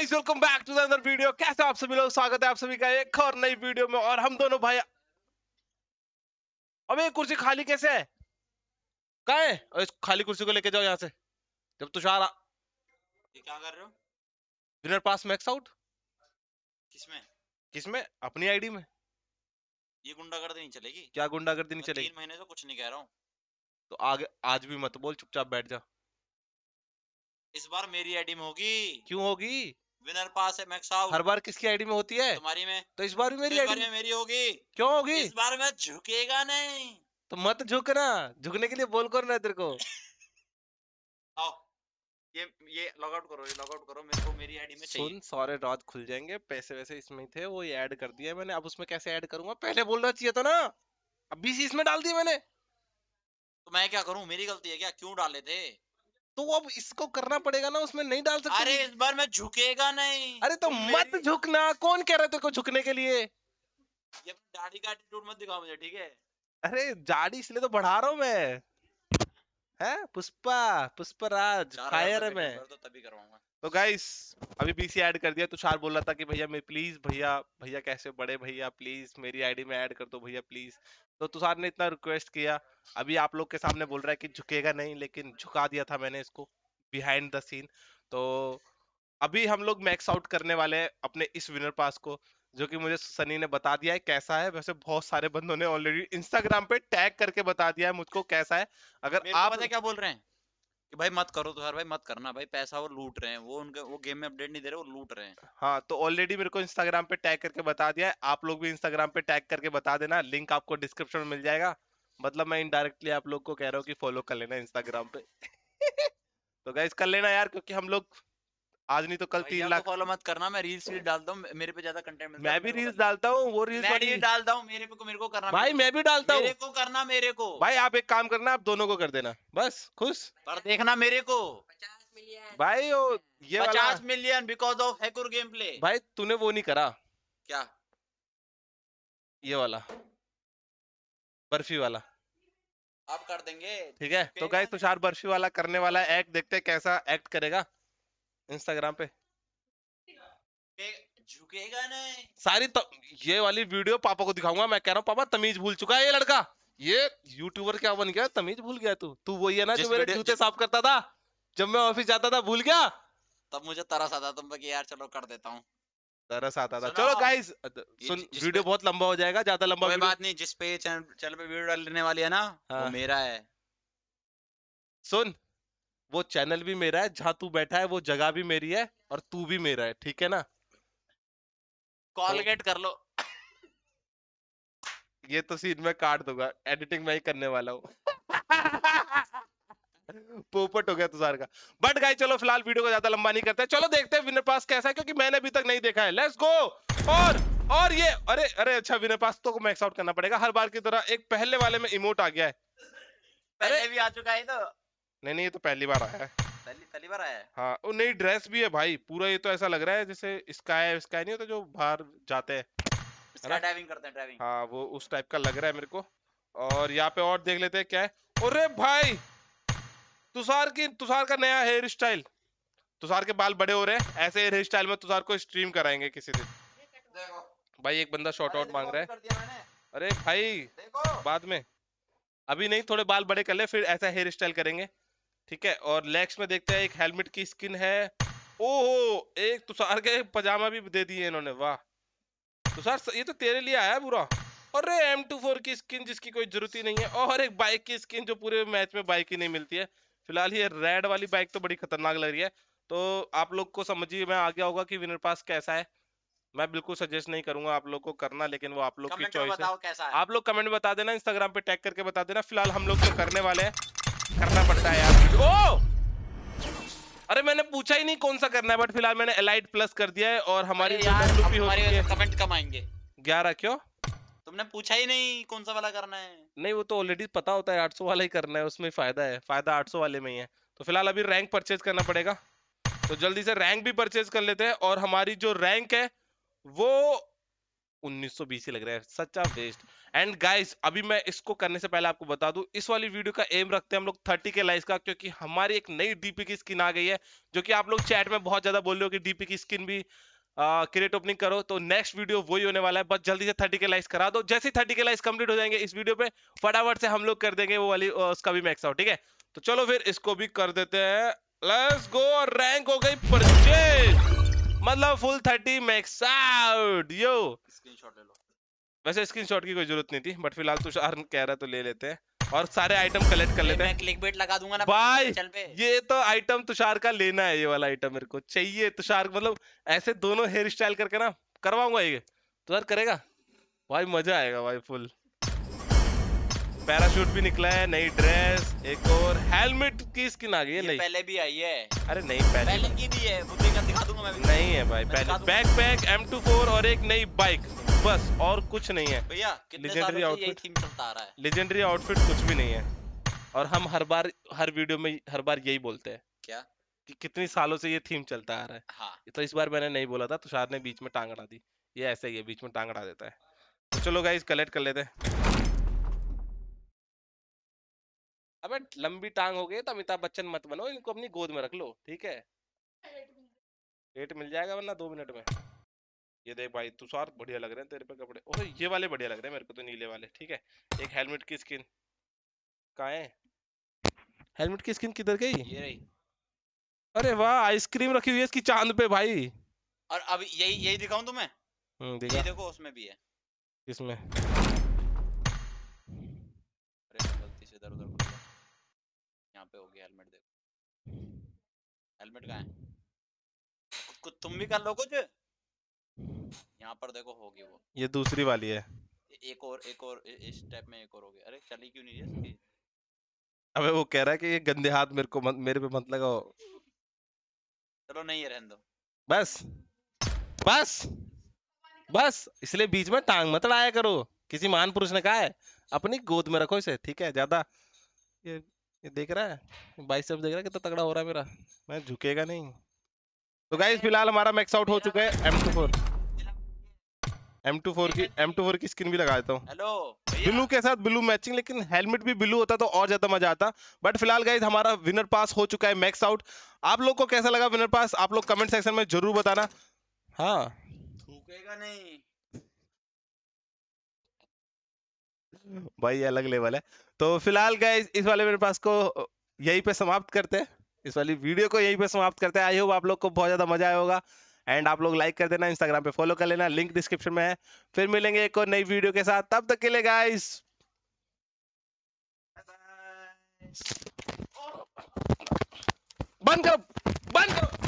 Guys welcome back to another video कैसे आप सभी लोग स्वागत है आप सभी का एक और नई वीडियो में और हम दोनों भाई अबे कुर्सी खाली कैसे है कहा है और इस खाली कुर्सी को लेके जाओ यहाँ से जब तुषार ये क्या कर रहे हो विनर पास मैक्स आउट किसमें किसमें अपनी आईडी में ये गुंडागर्दी नहीं चलेगी क्या गुंडागर्दी नहीं चलेगी महीने से कुछ नहीं कह रहा हूँ तो आगे आज भी मत बोल चुपचाप बैठ जा इस बार मेरी आईडी में होगी क्यों होगी विनर पास है मैक्स आउट हर बार किसकी आईडी में होती है तुम्हारी में तो इस बार भी मेरी आईडी में मेरी होगी क्यों होगी इस बार मैं झुकेगा नहीं तो मत झुकना झुकने के लिए बोल कर ना तेरे को आओ ये ये लॉग आउट करो ये लॉग आउट करो मेरे को मेरी आईडी में चाहिए सुन सारे रात खुल जाएंगे पैसे वैसे इसमें थे वो ये ऐड कर दिया मैंने अब उसमें कैसे ऐड करूंगा पहले बोलना चाहिए था ना अब बीस इसमें डाल दिए मैंने तो मैं क्या करूं मेरी गलती है क्या क्यों डाले थे तो अब इसको करना पड़ेगा ना उसमें नहीं डाल सकते अरे इस बार मैं झुकेगा नहीं अरे तो मत झुकना कौन कह रहा है झुकने के लिए ये दाढ़ी का एटीट्यूड मत दिखाओ मुझे ठीक है अरे जाड़ी इसलिए तो बढ़ा रहा हूँ मैं है पुष्पा पुष्पराज फायर मैं तो तभी करवाऊंगा तो गाइस अभी बीसी ऐड कर दिया तुषार तो बोल रहा था कि भैया मैं प्लीज भैया भैया कैसे बड़े भैया प्लीज मेरी आईडी में ऐड कर दो भैया प्लीज तो तुषार ने इतना रिक्वेस्ट किया अभी आप लोग के सामने बोल रहा है कि झुकेगा नहीं लेकिन झुका दिया था मैंने इसको बिहाइंड द सीन तो अभी हम लोग मैक्स आउट करने वाले हैं अपने इस विनर पास को जो कि मुझे सनी ने बता दिया है कैसा है वैसे बहुत सारे बंदों ने ऑलरेडी इंस्टाग्राम पे टैग करके बता दिया है मुझको कैसा है अगर आप क्या बोल रहे हैं कि भाई मत करो तुषार तो भाई मत करना भाई पैसा वो लूट रहे हैं वो उनके वो गेम में अपडेट नहीं दे रहे वो लूट रहे हैं हाँ तो ऑलरेडी मेरे को इंस्टाग्राम पे टैग करके बता दिया है आप लोग भी इंस्टाग्राम पे टैग करके बता देना लिंक आपको डिस्क्रिप्शन में मिल जाएगा मतलब मैं इनडायरेक्टली आप लोग को कह रहा हूँ कि फॉलो कर लेना इंस्टाग्राम पे तो गाइज कर लेना यार क्योंकि हम लोग आज नहीं तो कल तीन लाख फॉलो मत करना मैं रील्स रील डालता हूँ मेरे पे ज्यादा कंटेंट मिलता है मैं भी रील्स डालता हूँ वो रील्स मैं रील डालता हूँ मेरे पे को मेरे को करना भाई मैं भी डालता हूँ मेरे को करना मेरे को भाई आप एक काम करना आप दोनों को कर देना बस खुश पर देखना मेरे को भाई ओ, ये पचास million because of hacker game play भाई तूने वो नहीं करा क्या ये वाला बर्फी वाला आप कर देंगे ठीक है तो गाइस तुषार बर्फी वाला करने वाला एक्ट देखते हैं कैसा एक्ट करेगा इंस्टाग्राम पे झुकेगा नहीं सारी तो, ये वाली वीडियो पापा को दिखाऊंगा मैं कह रहा हूँ पापा तमीज भूल चुका है ये लड़का ये यूट्यूबर क्या बन गया तमीज भूल गया तू तू वही है ना जो मेरे जूते साफ करता था जब मैं ऑफिस जाता था भूल गया तब मुझे तरस आता तुम पे यार चलो कर देता हूँ तरस आता था चलो गाइस सुन वीडियो बहुत लंबा हो जाएगा ज्यादा लंबा कोई बात नहीं जिस पे चैनल पे वीडियो डालने वाली है ना हाँ। वो मेरा है सुन वो चैनल भी मेरा है जहां तू बैठा है वो जगह भी मेरी है और तू भी मेरा है ठीक है ना कॉलगेट तो कर लो ये तो सीन में काट दूंगा एडिटिंग मैं ही करने वाला हूँ पोपट हो गया तुषार तो का बट गाई चलो फिलहाल वीडियो को ज्यादा लंबा नहीं करते चलो देखते हैं विनर पास कैसा है क्योंकि मैंने अभी तक नहीं देखा है लेट्स गो और और ये अरे अरे अच्छा विनर पास तो को मैक्स आउट करना पड़ेगा हर बार की तरह एक पहले वाले में इमोट आ गया है पहले भी आ चुका है तो नहीं नहीं ये तो पहली बार आया है पहली पहली बार आया है हाँ नहीं ड्रेस भी है भाई पूरा ये तो ऐसा लग रहा है जैसे स्काई स्काई नहीं होता जो बाहर जाते हैं ड्राइविंग करते हैं ड्राइविंग हाँ वो उस टाइप का लग रहा है मेरे को और यहाँ पे और देख लेते हैं क्या है अरे भाई तुषार की तुषार का नया हेयर स्टाइल तुषार के बाल बड़े हो रहे हैं ऐसे हेयर स्टाइल में तुषार को स्ट्रीम कराएंगे किसी दिन भाई एक बंदा शॉर्ट आउट मांग रहा है अरे भाई बाद में अभी नहीं थोड़े बाल बड़े कर ले फिर ऐसा हेयर स्टाइल करेंगे ठीक है और लेग्स में देखते हैं एक हेलमेट की स्किन है ओहो एक तुषार के पजामा भी दे दिए इन्होंने वाह तुषार ये तो तेरे लिए आया बुरा अरे एम टू फोर की स्किन जिसकी कोई जरूरत ही नहीं है और एक बाइक की स्किन जो पूरे मैच में बाइक ही नहीं मिलती है फिलहाल ये रेड वाली बाइक तो बड़ी खतरनाक लग रही है तो आप लोग को समझिए मैं आ गया होगा कि विनर पास कैसा है मैं बिल्कुल सजेस्ट नहीं करूंगा आप लोग को करना लेकिन वो आप लोग की चॉइस है आप लोग कमेंट बता देना इंस्टाग्राम पे टैग करके बता देना फिलहाल हम लोग तो करने वाले हैं करना पड़ता है यार ओ अरे मैंने पूछा ही नहीं कौन सा करना है बट फिलहाल मैंने एलाइट प्लस कर दिया है और हमारी यार हमारे कमेंट कम आएंगे ग्यारह क्यों तुमने पूछा ही नहीं कौन सा वाला करना है नहीं वो तो ऑलरेडी पता होता है 800 वाला ही करना है उसमें फायदा है फायदा 800 वाले में ही है तो फिलहाल अभी रैंक परचेज करना पड़ेगा तो जल्दी से रैंक भी परचेज कर लेते हैं और हमारी जो रैंक है वो 1920 ही लग रहा है सच्चा वेस्ट एंड गाइस अभी मैं इसको करने से पहले आपको बता दूं इस वाली वीडियो का एम रखते हैं हम लोग थर्टी के लाइक का क्योंकि हमारी एक नई डीपी की स्किन आ गई है जो कि आप लोग चैट में बहुत ज्यादा बोल रहे हो कि डीपी की स्किन भी क्रिएट ओपनिंग करो तो नेक्स्ट वीडियो वही होने वाला है बस जल्दी से थर्टी के लाइक्स करा दो जैसे थर्टी के लाइक्स कंप्लीट हो जाएंगे इस वीडियो पे फटाफट से हम लोग कर देंगे वो वाली उसका भी मैक्स आउट ठीक है तो चलो फिर इसको भी कर देते हैं लेट्स गो रैंक हो गई परचेज मतलब full thirty max out yo screenshot ले लो वैसे स्क्रीनशॉट की कोई जरूरत नहीं थी बट फिलहाल तुषार कह रहा तो ले लेते हैं और सारे आइटम कलेक्ट कर लेते हैं क्लिक बेट लगा दूंगा ना भाई चल पे ये तो आइटम तुषार का लेना है ये वाला आइटम मेरे को चाहिए तुषार मतलब ऐसे दोनों हेयर स्टाइल करके ना करवाऊंगा ये तुषार करेगा भाई मजा आएगा भाई फुल पैराशूट भी निकला है नई ड्रेस एक और हेलमेट की स्किन आ गई है नहीं पहले भी आई है अरे नहीं पहले, पहले की भी है वो दिखा दूंगा मैं भी नहीं है भाई पहले बैकपैक M24 और एक नई बाइक बस और कुछ नहीं है भैया लेजेंडरी आउटफिट कुछ भी नहीं है और हम हर बार हर वीडियो में हर बार यही बोलते हैं क्या कि कितनी सालों से ये थीम चलता आ रहा है हाँ। तो इस बार मैंने नहीं बोला था तुषार तो ने बीच में टांग अड़ा दी ये ऐसे ही है बीच में टांग अड़ा देता है तो चलो गाइस कलेक्ट कर लेते हैं अबे लंबी टांग हो गई तो अमिताभ बच्चन मत बनो इनको अपनी गोद में रख लो ठीक है रेट मिल जाएगा वरना दो मिनट में ये देख भाई तुषार बढ़िया लग रहे हैं तेरे पे कपड़े ओह ये वाले बढ़िया लग रहे हैं मेरे को तो नीले वाले ठीक है एक हेलमेट की स्किन कहाँ है हेलमेट की स्किन किधर गई ये रही अरे वाह आइसक्रीम रखी हुई है इसकी चांद पे भाई और अब यही यही दिखाऊं तुम्हें हम्म, दिखा। ये देखो उसमें भी है किसमें अरे गलती से इधर उधर यहाँ पे हो गया हेलमेट देखो हेलमेट कहाँ है तुम भी कर लो कुछ यहाँ पर देखो होगी वो ये दूसरी वाली है एक और एक और इस टाइप में एक और होगी अरे चली क्यों नहीं जाती अबे वो कह रहा है कि ये गंदे हाथ मेरे को मत, मेरे पे मत लगाओ चलो नहीं रहने दो बस बस बस इसलिए बीच में टांग मत अड़ाया करो किसी महान पुरुष ने कहा है अपनी गोद में रखो इसे ठीक है ज्यादा ये ये देख रहा है बाइस देख रहा है कितना तो तगड़ा हो रहा है मेरा मैं झुकेगा नहीं तो गाइस फिलहाल हमारा मैक्स आउट हो चुका है एम टू फोर M24 की M24 की स्किन भी लगा देता हूँ हेलो ब्लू के साथ ब्लू मैचिंग लेकिन हेलमेट भी ब्लू होता तो और ज्यादा मजा आता बट फिलहाल गाइज हमारा विनर पास हो चुका है मैक्स आउट आप लोग को कैसा लगा विनर पास आप लोग कमेंट सेक्शन में जरूर बताना हाँ थूकेगा नहीं भाई अलग लेवल है तो फिलहाल गाइज इस वाले विनर पास को यहीं पे समाप्त करते हैं इस वाली वीडियो को यहीं पे समाप्त करते हैं आई होप आप लोग को बहुत ज्यादा मजा आया होगा एंड आप लोग लाइक कर देना इंस्टाग्राम पे फॉलो कर लेना लिंक डिस्क्रिप्शन में है फिर मिलेंगे एक और नई वीडियो के साथ तब तक के लिए गाइस बंद करो बंद करो